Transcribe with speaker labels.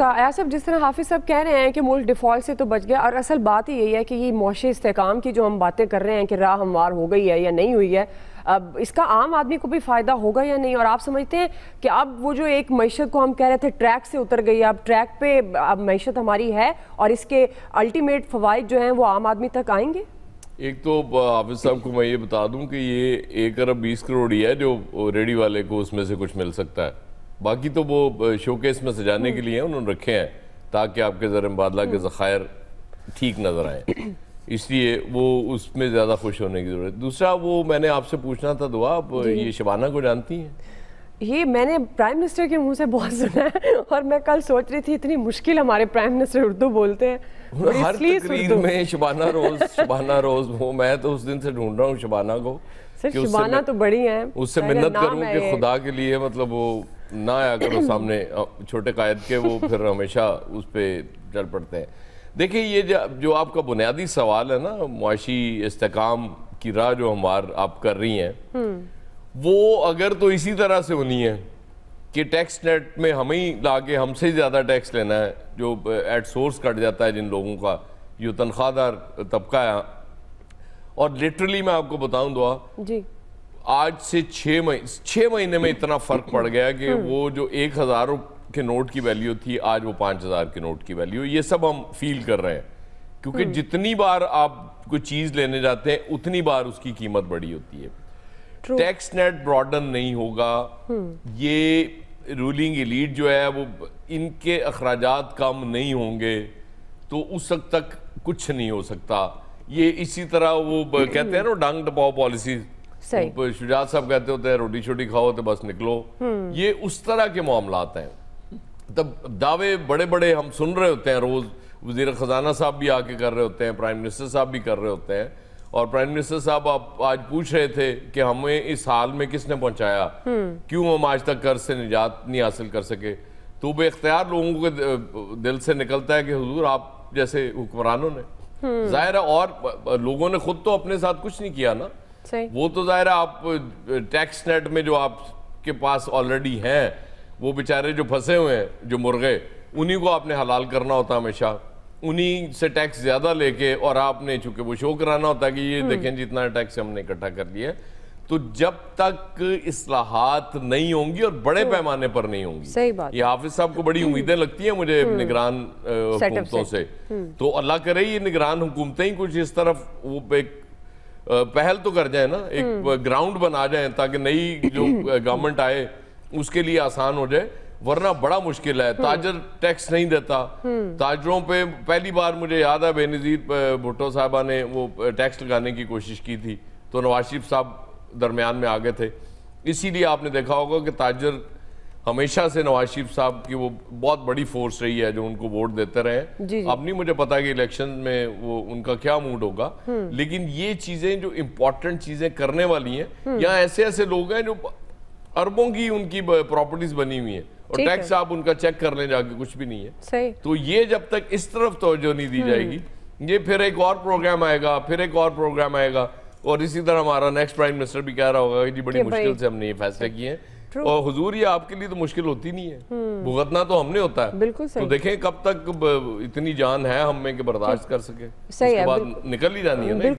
Speaker 1: का जिस तरह हाफिज साहब कह रहे हैं कि मुल्क डिफ़ॉल्ट से तो बच गया और असल बात ही यही है कि ये मुशी इसकाम की जो हम बातें कर रहे हैं कि राह हमवार हो गई है या नहीं हुई है अब इसका आम आदमी को भी फ़ायदा होगा या नहीं और आप समझते हैं कि अब वो जो एक मीशत को हम कह रहे थे ट्रैक से उतर गई है अब ट्रैक पे अब मीशत हमारी है और इसके अल्टीमेट फ़वाद जो हैं वो आम आदमी तक आएंगे एक तो हाफिज साहब को मैं ये बता दूँ कि ये एक अरब बीस करोड़ ही है जो रेडी वाले को उसमें से कुछ मिल सकता है बाकी तो वो शोकेस में सजाने के लिए उन्होंने रखे हैं ताकि आपके ज़र मुबादला के ज़खायर ठीक नज़र आए इसलिए वो उसमें ज़्यादा खुश होने की ज़रूरत दूसरा वो मैंने आपसे पूछना था दुआ आप ये शबाना को जानती हैं ये मैंने प्राइम मिनिस्टर के मुंह से बहुत सुना है और मैं कल सोच रही थी इतनी मुश्किल हमारे प्राइम मिनिस्टर उर्दू बोलते हैं हर तकरीर में शबाना रोज शबाना रोज वो मैं तो उस दिन से ढूंढ रहा हूँ शबाना को सर शबाना तो बड़ी है उससे मिन्नत करूँ कि खुदा के लिए मतलब वो ना आया करो सामने छोटे कायद के वो फिर हमेशा उस पर चल पड़ते हैं देखिए ये जो आपका बुनियादी सवाल है ना मुआशी इसकाम की राह जो हमार आप कर रही हैं वो अगर तो इसी तरह से होनी है कि टैक्स नेट में हम ही ला के हमसे ज़्यादा टैक्स लेना है जो एट सोर्स कट जाता है जिन लोगों का जो तनख्वाहदार तबका है और लिटरली मैं आपको बताऊं दुआ जी आज से छः महीने छः महीने में इतना फ़र्क पड़ गया कि हाँ। वो जो एक हज़ार के नोट की वैल्यू थी आज वो पाँच हज़ार के नोट की वैल्यू ये सब हम फील कर रहे हैं क्योंकि हाँ। जितनी बार आप कोई चीज़ लेने जाते हैं उतनी बार उसकी कीमत बड़ी होती है टैक्स नेट ब्रॉडन नहीं होगा हाँ। ये रूलिंग एलीट जो है वो इनके अखराज कम नहीं होंगे तो उस वक्त तक कुछ नहीं हो सकता ये इसी तरह वो कहते हैं ना डांग डबाओ पॉलिसी शुजात साहब कहते होते हैं रोटी शोटी खाओ तो बस निकलो हम्म। ये उस तरह के मामला हैं तब दावे बड़े बड़े हम सुन रहे होते हैं रोज़ वजीर ख़जाना साहब भी आके कर रहे होते हैं प्राइम मिनिस्टर साहब भी कर रहे होते हैं और प्राइम मिनिस्टर साहब आप आज पूछ रहे थे कि हमें इस हाल में किसने पहुंचाया हम्म। क्यों हम आज तक कर्ज से निजात नहीं हासिल कर सके तो बेख्तियार लोगों के दिल से निकलता है कि हजूर आप जैसे हुक्मरानों ने हम्म। जाहिर है और लोगों ने खुद तो अपने साथ कुछ नहीं किया ना वो तो जाहिर आप टैक्स नेट में जो आपके पास ऑलरेडी हैं वो बेचारे जो फंसे हुए हैं जो मुर्गे उन्हीं को आपने हलाल करना होता हमेशा उन्हीं से टैक्स ज़्यादा लेके और आपने चूंकि वो शो कराना होता है कि ये हम्म। देखें जितना टैक्स हमने इकट्ठा कर लिया तो जब तक असलाहत नहीं होंगी और बड़े हम्म। पैमाने पर नहीं होंगी सही बात ये हाफिज साहब को बड़ी हम्म। उम्मीदें लगती हैं मुझे निगरान हुकूमतों से, से। तो अल्लाह करे ये निगरान हुकूमतें ही कुछ इस तरफ वो एक पहल तो कर जाए ना एक ग्राउंड हम्म। बना जाए ताकि नई जो गवर्नमेंट आए उसके लिए आसान हो जाए वरना बड़ा मुश्किल है हम्म। ताजर टैक्स नहीं देता हम्म। ताजरों पे पहली बार मुझे याद है बेनजीर भुट्टो साहबा ने वो टैक्स लगाने की कोशिश की थी तो नवाज शरीफ साहब दरमियान में आ गए थे इसीलिए आपने देखा होगा कि ताजर हमेशा से नवाज शरीफ साहब की वो बहुत बड़ी फोर्स रही है जो उनको वोट देते रहे अब नहीं मुझे पता कि इलेक्शन में वो उनका क्या मूड होगा हम्म। लेकिन ये चीजें जो इम्पोर्टेंट चीजें करने वाली हैं हम्म। यहाँ ऐसे ऐसे लोग हैं जो अरबों की उनकी प्रॉपर्टीज बनी हुई है और टैक्स आप उनका चेक कर लें जाके कुछ भी नहीं है तो ये जब तक इस तरफ तोजो नहीं दी हम्म। जाएगी ये फिर एक और प्रोग्राम आएगा फिर एक और प्रोग्राम आएगा और इसी तरह हमारा नेक्स्ट प्राइम मिनिस्टर भी कह रहा होगा कि जी बड़ी मुश्किल से हमने ये फैसले किए हैं और हुजूर ये आपके लिए तो मुश्किल होती नहीं है हम्म। भुगतना तो हमने होता है बिल्कुल तो सही तो देखें कब तक इतनी जान है हम में कि बर्दाश्त कर सके सही उसके है, बाद निकल ही जानी है